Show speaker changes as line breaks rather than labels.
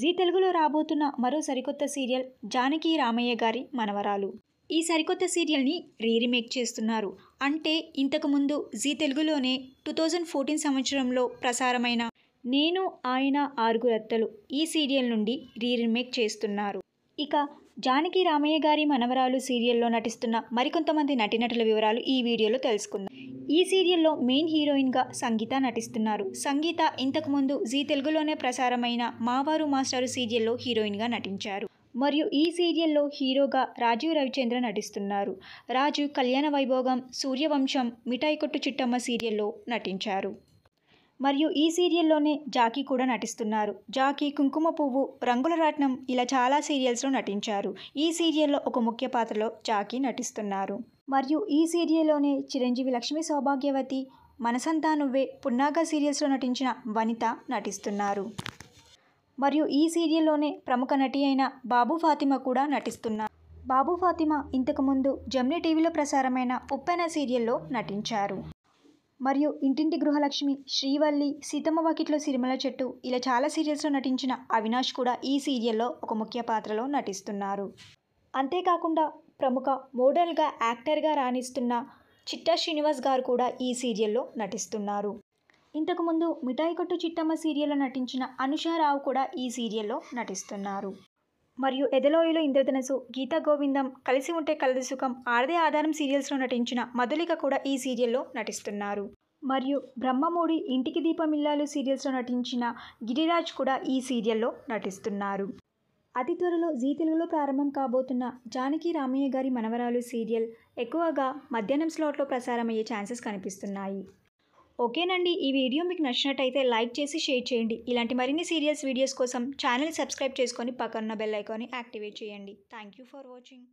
G తెలుగులో రాబోతున్న మరో సరికొత్త సీరియల్ జానకి రామయ్య గారి మనవరాలు ఈ సరికొత్త సీరియల్ని రీరిమేక్ చేస్తున్నారు అంటే ఇంతకుముందు జీ తెలుగులోనే టూ థౌజండ్ ఫోర్టీన్ సంవత్సరంలో ప్రసారమైన నేను ఆయన ఆరుగురు అత్తలు ఈ సీరియల్ నుండి రీరిమేక్ చేస్తున్నారు ఇక జానకి రామయ్య గారి మనవరాలు సీరియల్లో నటిస్తున్న మరికొంతమంది నటీనటుల వివరాలు ఈ వీడియోలో తెలుసుకుందాం ఈ సీరియల్లో మెయిన్ హీరోయిన్గా సంగీత నటిస్తున్నారు సంగీత ఇంతకుముందు జీ తెలుగులోనే ప్రసారమైన మావారు మాస్టారు సీరియల్లో హీరోయిన్గా నటించారు మరియు ఈ సీరియల్లో హీరోగా రాజీవ్ రవిచంద్ర నటిస్తున్నారు రాజు కళ్యాణ వైభోగం సూర్యవంశం మిఠాయి కొట్టు చిట్టమ్మ సీరియల్లో నటించారు మరియు ఈ సీరియల్లోనే జాకీ కూడా నటిస్తున్నారు జాకీ కుంకుమ పువ్వు రంగుల రాట్నం ఇలా చాలా సీరియల్స్లో నటించారు ఈ సీరియల్లో ఒక ముఖ్య పాత్రలో జాకీ నటిస్తున్నారు మరియు ఈ సీరియల్లోనే చిరంజీవి లక్ష్మి సౌభాగ్యవతి మనసంతా నువ్వే పున్నాగ సీరియల్స్లో నటించిన వనిత నటిస్తున్నారు మరియు ఈ సీరియల్లోనే ప్రముఖ నటి అయిన బాబు ఫాతిమ కూడా నటిస్తున్నారు బాబు ఫాతిమ ఇంతకుముందు జమ్ని టీవీలో ప్రసారమైన ఉప్పెన సీరియల్లో నటించారు మరియు ఇంటింటి గృహలక్ష్మి శ్రీవల్లి సీతమ్మ వాకిట్లో సిరిమల చెట్టు ఇలా చాలా సీరియల్స్లో నటించిన అవినాష్ కూడా ఈ సీరియల్లో ఒక ముఖ్య పాత్రలో నటిస్తున్నారు అంతేకాకుండా ప్రముఖ మోడల్గా యాక్టర్గా రాణిస్తున్న చిట్టా శ్రీనివాస్ గారు కూడా ఈ సీరియల్లో నటిస్తున్నారు ఇంతకుముందు మిఠాయి కొట్టు చిట్టమ్మ సీరియల్లో నటించిన అనుషారావు కూడా ఈ సీరియల్లో నటిస్తున్నారు మరియు ఎదలోయిలో ఇంద్రధనసు గీతా గోవిందం కలిసి ఉంటే కలది సుఖం ఆడదే ఆధారం సీరియల్స్లో నటించిన మధులిక కూడా ఈ సీరియల్లో నటిస్తున్నారు మరియు బ్రహ్మమూడి ఇంటికి దీపమిల్లాలు సీరియల్స్లో నటించిన గిరిరాజ్ కూడా ఈ సీరియల్లో నటిస్తున్నారు అతి త్వరలో జీ తెలుగులో ప్రారంభం కాబోతున్న జానకి రామయ్య గారి మనవరాలు సీరియల్ ఎక్కువగా మధ్యాహ్నం స్లాట్లో ప్రసారమయ్యే ఛాన్సెస్ కనిపిస్తున్నాయి ఓకేనండి ఈ వీడియో మీకు నచ్చినట్టయితే లైక్ చేసి షేర్ చేయండి ఇలాంటి మరిన్ని సీరియల్స్ వీడియోస్ కోసం ఛానల్ సబ్స్క్రైబ్ చేసుకొని పక్కన బెల్ ఐకాన్ని యాక్టివేట్ చేయండి థ్యాంక్ యూ ఫర్ వాచింగ్